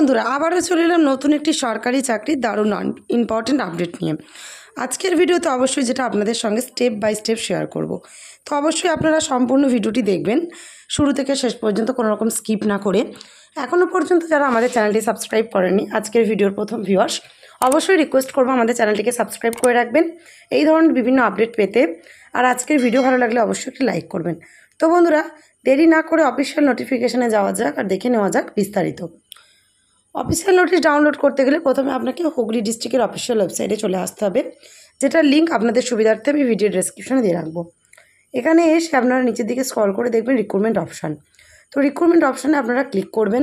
বন্ধুরা আবারও চলে এলাম নতুন একটি সরকারি চাকরির দারুণ ইম্পর্টেন্ট আপডেট নিয়ে আজকের ভিডিওতে অবশ্যই যেটা আপনাদের সঙ্গে স্টেপ বাই স্টেপ শেয়ার করব। তো অবশ্যই আপনারা সম্পূর্ণ ভিডিওটি দেখবেন শুরু থেকে শেষ পর্যন্ত কোনো রকম স্কিপ না করে এখনও পর্যন্ত যারা আমাদের চ্যানেলটি সাবস্ক্রাইব করেনি আজকের ভিডিওর প্রথম ভিউয়ার্স অবশ্যই রিকোয়েস্ট করবো আমাদের চ্যানেলটিকে সাবস্ক্রাইব করে রাখবেন এই ধরনের বিভিন্ন আপডেট পেতে আর আজকের ভিডিও ভালো লাগলে অবশ্যই একটি লাইক করবেন তো বন্ধুরা দেরি না করে অফিসিয়াল নোটিফিকেশানে যাওয়া যাক আর দেখে নেওয়া যাক বিস্তারিত অফিসিয়াল নোটিশ ডাউনলোড করতে গেলে প্রথমে আপনাকে হুগলি ডিস্ট্রিক্টের অফিসিয়াল ওয়েবসাইটে চলে আসতে হবে যেটার লিঙ্ক আপনাদের সুবিধার্থে আমি ভিডিও ডেসক্রিপশনে দিয়ে রাখবো এখানে এসে আপনারা নিচের দিকে স্ক্রল করে দেখবেন রিক্রুটমেন্ট অপশান তো রিক্রুটমেন্ট অপশানে আপনারা ক্লিক করবেন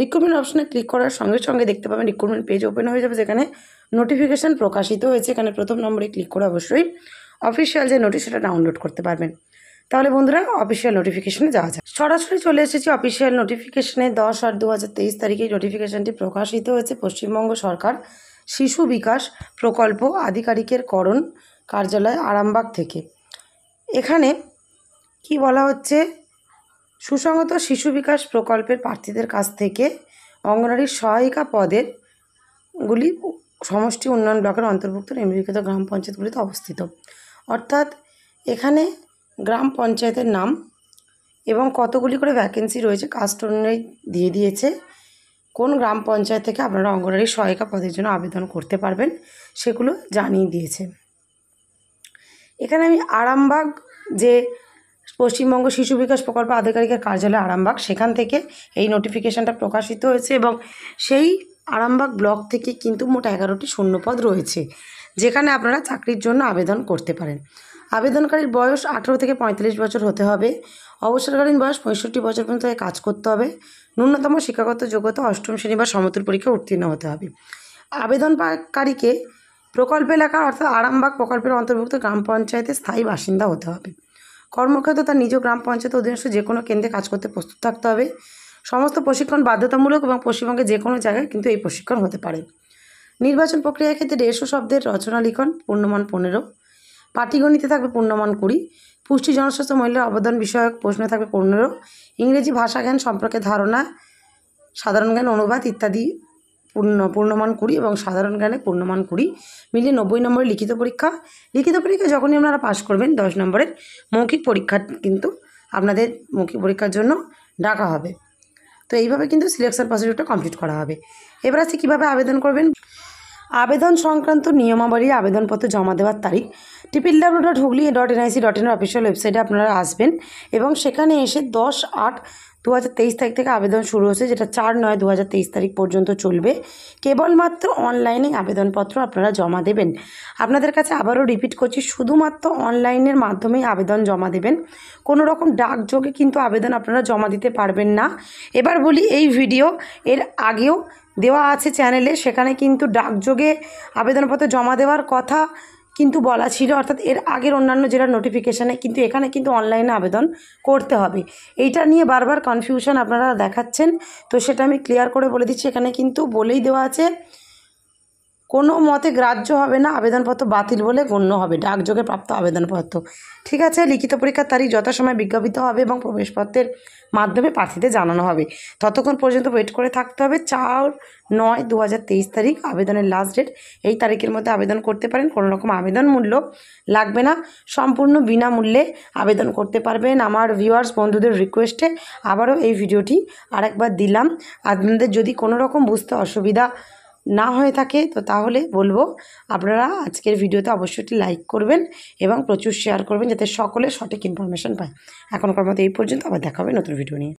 রিক্রুটমেন্ট অপশানে ক্লিক করার সঙ্গে সঙ্গে দেখতে পাবেন রিক্রুটমেন্ট পেজ ওপেন হয়ে যাবে যেখানে নোটিফিকেশান প্রকাশিত হয়েছে এখানে প্রথম নম্বরে ক্লিক করে অবশ্যই অফিসিয়াল যে নোটিশ সেটা ডাউনলোড করতে পারবেন তাহলে বন্ধুরা অফিসিয়াল নোটিফিকেশনে যাওয়া যায় সরাসরি চলে এসেছি অফিসিয়াল নোটিফিকেশনে দশ আট দু হাজার তেইশ তারিখে নোটিফিকেশনটি প্রকাশিত হয়েছে পশ্চিমবঙ্গ সরকার শিশু বিকাশ প্রকল্প আধিকারিকের করণ কার্যালয় আরামবাগ থেকে এখানে কি বলা হচ্ছে সুসংগত শিশু বিকাশ প্রকল্পের প্রার্থীদের কাছ থেকে অঙ্গনারীর সহায়িকা পদের গুলি সমষ্টি উন্নয়ন ব্লকের অন্তর্ভুক্ত নিম্নলিখিত গ্রাম পঞ্চায়েতগুলিতে অবস্থিত অর্থাৎ এখানে গ্রাম পঞ্চায়েতের নাম এবং কতগুলি করে ভ্যাকেন্সি রয়েছে কাস্ট অনুযায়ী দিয়ে দিয়েছে কোন গ্রাম পঞ্চায়েত থেকে আপনারা অঙ্গনারী সহায়িকা পদের জন্য আবেদন করতে পারবেন সেগুলো জানিয়ে দিয়েছে এখানে আমি আরামবাগ যে পশ্চিমবঙ্গ শিশু বিকাশ প্রকল্প আধিকারিকের কার্যালয় আরামবাগ সেখান থেকে এই নোটিফিকেশনটা প্রকাশিত হয়েছে এবং সেই আরামবাগ ব্লক থেকে কিন্তু মোট এগারোটি শূন্যপদ রয়েছে যেখানে আপনারা চাকরির জন্য আবেদন করতে পারেন আবেদনকারীর বয়স আঠেরো থেকে পঁয়তাল্লিশ বছর হতে হবে অবসরকালীন বয়স পঁয়ষট্টি বছর পর্যন্ত কাজ করতে হবে ন্যূনতম শিক্ষাগত যোগ্যতা অষ্টম শ্রেণী বা সমতুল পরীক্ষা উত্তীর্ণ হতে হবে আবেদনকারীকে প্রকল্প এলাকার অর্থাৎ আরামবাগ প্রকল্পের অন্তর্ভুক্ত গ্রাম পঞ্চায়েতের স্থায়ী বাসিন্দা হতে হবে কর্মক্ষেত্র তার নিজ গ্রাম পঞ্চায়েত অধীনস্থ যে কোনো কেন্দ্রে কাজ করতে প্রস্তুত থাকতে হবে সমস্ত প্রশিক্ষণ বাধ্যতামূলক এবং পশ্চিমবঙ্গে যে কোনো জায়গায় কিন্তু এই প্রশিক্ষণ হতে পারে নির্বাচন প্রক্রিয়ার ক্ষেত্রে দেড়শো শব্দের রচনা লিখন পূর্ণমান পনেরো পাটিগণিতে থাকবে পূর্ণমান কুড়ি পুষ্টি জনস্বাস্থ্য মহিলার অবদান বিষয়ক প্রশ্নে থাকবে পনেরো ইংরেজি ভাষা জ্ঞান সম্পর্কে ধারণা সাধারণ জ্ঞান অনুবাদ ইত্যাদি পূর্ণ পূর্ণমান কুড়ি এবং সাধারণ জ্ঞানে পূর্ণমান কুড়ি মিলিয়ে নব্বই নম্বরের লিখিত পরীক্ষা লিখিত পরীক্ষা যখনই আপনারা পাশ করবেন দশ নম্বরের মৌখিক পরীক্ষা কিন্তু আপনাদের মৌখিক পরীক্ষার জন্য ডাকা হবে তো এইভাবে কিন্তু সিলেকশন প্রসিডিউরটা কমপ্লিট করা হবে এবার আছে কীভাবে আবেদন করবেন আবেদন সংক্রান্ত নিয়মাবলী আবেদনপত্র জমা দেওয়ার তারিখ টিপিল W dot Hooghly dot NIC dot in official ওয়েবসাইটে আপনারা আসবেন এবং সেখানে এসে দশ আট দু তারিখ থেকে আবেদন শুরু হয়েছে যেটা চার নয় দু তারিখ পর্যন্ত চলবে কেবলমাত্র অনলাইনে আবেদনপত্র আপনারা জমা দেবেন আপনাদের কাছে আবারও রিপিট করছি শুধুমাত্র অনলাইনের মাধ্যমেই আবেদন জমা দেবেন কোনো রকম ডাকযোগে কিন্তু আবেদন আপনারা জমা দিতে পারবেন না এবার বলি এই ভিডিও এর আগেও দেওয়া আছে চ্যানেলে সেখানে কিন্তু ডাকযোগে আবেদনপত্র জমা দেওয়ার কথা কিন্তু বলা ছিল অর্থাৎ এর আগের অন্যান্য জেলার নোটিফিকেশানে কিন্তু এখানে কিন্তু অনলাইনে আবেদন করতে হবে এইটা নিয়ে বারবার কনফিউশন আপনারা দেখাচ্ছেন তো সেটা আমি ক্লিয়ার করে বলে দিচ্ছি এখানে কিন্তু বলেই দেওয়া আছে কোনো মতে গ্রাহ্য হবে না আবেদনপত্র বাতিল বলে গণ্য হবে ডাকযোগে প্রাপ্ত আবেদনপত্র ঠিক আছে লিখিত পরীক্ষার তারিখ যথাসময়ে বিজ্ঞাপিত হবে এবং প্রবেশপত্রের মাধ্যমে প্রার্থীদের জানানো হবে ততক্ষণ পর্যন্ত ওয়েট করে থাকতে হবে চার নয় দু তারিখ আবেদনের লাস্ট ডেট এই তারিখের মধ্যে আবেদন করতে পারেন কোনো রকম আবেদন মূল্য লাগবে না সম্পূর্ণ বিনামূল্যে আবেদন করতে পারবেন আমার ভিউয়ার্স বন্ধুদের রিকোয়েস্টে আবারও এই ভিডিওটি আরেকবার দিলাম আপনাদের যদি কোনো রকম বুঝতে অসুবিধা না হয়ে থাকে তো তাহলে বলবো আপনারা আজকের ভিডিওতে অবশ্যই লাইক করবেন এবং প্রচুর শেয়ার করবেন যাতে সকলে সঠিক ইনফরমেশান পায় এখনকার মতো এই পর্যন্ত আবার দেখা হবে নতুন ভিডিও নিয়ে